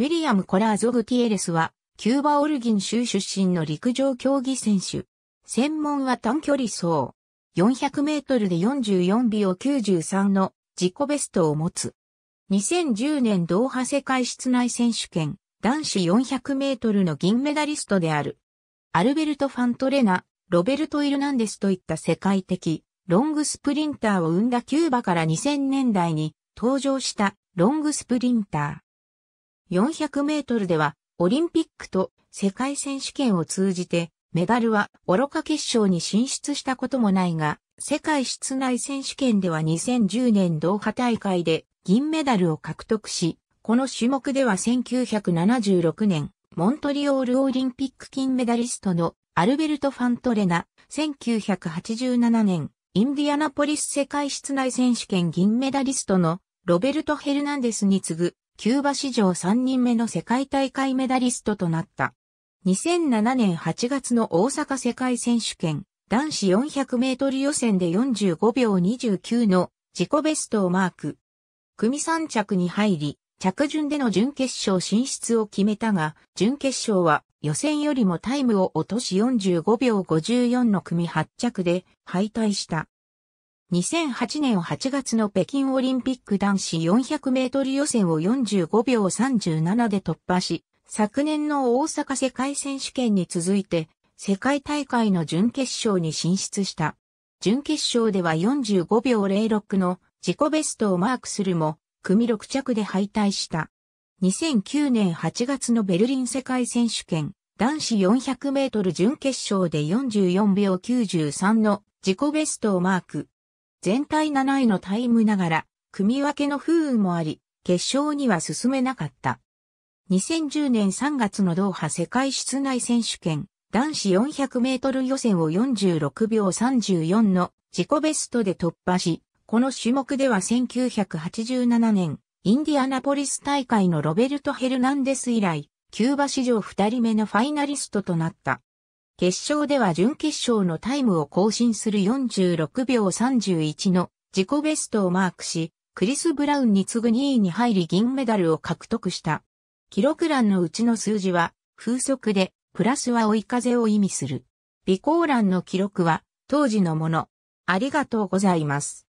ウィリアム・コラーゾ・グティエレスは、キューバ・オルギン州出身の陸上競技選手。専門は短距離走。400メートルで44秒93の自己ベストを持つ。2010年ドーハ世界室内選手権男子400メートルの銀メダリストである。アルベルト・ファントレナ、ロベルト・イルナンデスといった世界的ロングスプリンターを生んだキューバから2000年代に登場したロングスプリンター。400メートルでは、オリンピックと世界選手権を通じて、メダルは愚か決勝に進出したこともないが、世界室内選手権では2010年ドーハ大会で銀メダルを獲得し、この種目では1976年、モントリオールオリンピック金メダリストのアルベルト・ファントレナ、1987年、インディアナポリス世界室内選手権銀メダリストのロベルト・ヘルナンデスに次ぐキューバ史上3人目の世界大会メダリストとなった。2007年8月の大阪世界選手権男子400メートル予選で45秒29の自己ベストをマーク。組3着に入り、着順での準決勝進出を決めたが、準決勝は予選よりもタイムを落とし45秒54の組8着で敗退した。2008年8月の北京オリンピック男子400メートル予選を45秒37で突破し、昨年の大阪世界選手権に続いて、世界大会の準決勝に進出した。準決勝では45秒06の自己ベストをマークするも、組6着で敗退した。2009年8月のベルリン世界選手権、男子400メートル準決勝で44秒93の自己ベストをマーク。全体7位のタイムながら、組分けの不運もあり、決勝には進めなかった。2010年3月のドーハ世界室内選手権、男子400メートル予選を46秒34の自己ベストで突破し、この種目では1987年、インディアナポリス大会のロベルト・ヘルナンデス以来、キューバ史上2人目のファイナリストとなった。決勝では準決勝のタイムを更新する46秒31の自己ベストをマークし、クリス・ブラウンに次ぐ2位に入り銀メダルを獲得した。記録欄のうちの数字は、風速で、プラスは追い風を意味する。備考欄の記録は、当時のもの。ありがとうございます。